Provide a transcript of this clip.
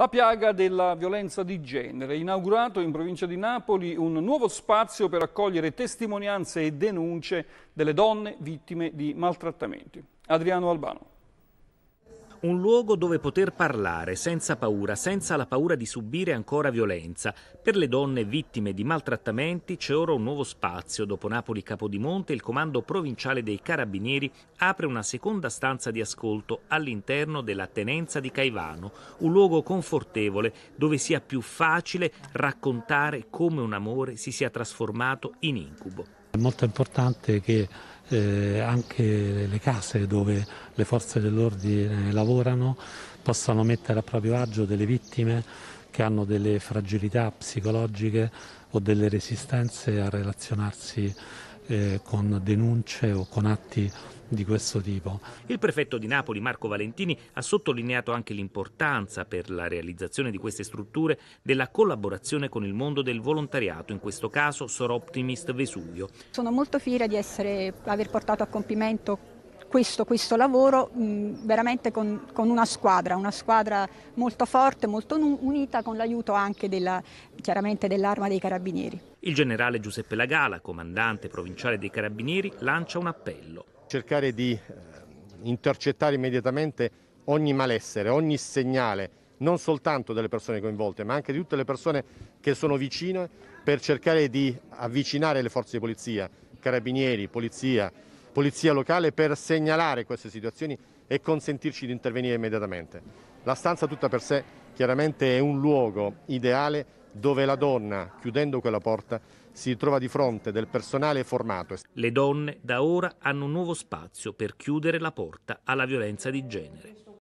La piaga della violenza di genere. Inaugurato in provincia di Napoli un nuovo spazio per accogliere testimonianze e denunce delle donne vittime di maltrattamenti. Adriano Albano un luogo dove poter parlare senza paura, senza la paura di subire ancora violenza. Per le donne vittime di maltrattamenti c'è ora un nuovo spazio. Dopo Napoli Capodimonte il comando provinciale dei Carabinieri apre una seconda stanza di ascolto all'interno della tenenza di Caivano, un luogo confortevole dove sia più facile raccontare come un amore si sia trasformato in incubo. È molto importante che eh, anche le case dove le forze dell'ordine lavorano possano mettere a proprio agio delle vittime che hanno delle fragilità psicologiche o delle resistenze a relazionarsi eh, con denunce o con atti di questo tipo. Il prefetto di Napoli Marco Valentini ha sottolineato anche l'importanza per la realizzazione di queste strutture della collaborazione con il mondo del volontariato, in questo caso Soroptimist Vesuvio. Sono molto fiera di essere, aver portato a compimento questo, questo lavoro mh, veramente con, con, una squadra, una squadra molto forte, molto unita con l'aiuto anche della, chiaramente dell'arma dei carabinieri. Il generale Giuseppe Lagala, comandante provinciale dei carabinieri, lancia un appello. Cercare di eh, intercettare immediatamente ogni malessere, ogni segnale, non soltanto delle persone coinvolte, ma anche di tutte le persone che sono vicine per cercare di avvicinare le forze di polizia, carabinieri, polizia, polizia locale per segnalare queste situazioni e consentirci di intervenire immediatamente. La stanza tutta per sé chiaramente è un luogo ideale dove la donna, chiudendo quella porta, si trova di fronte del personale formato. Le donne da ora hanno un nuovo spazio per chiudere la porta alla violenza di genere.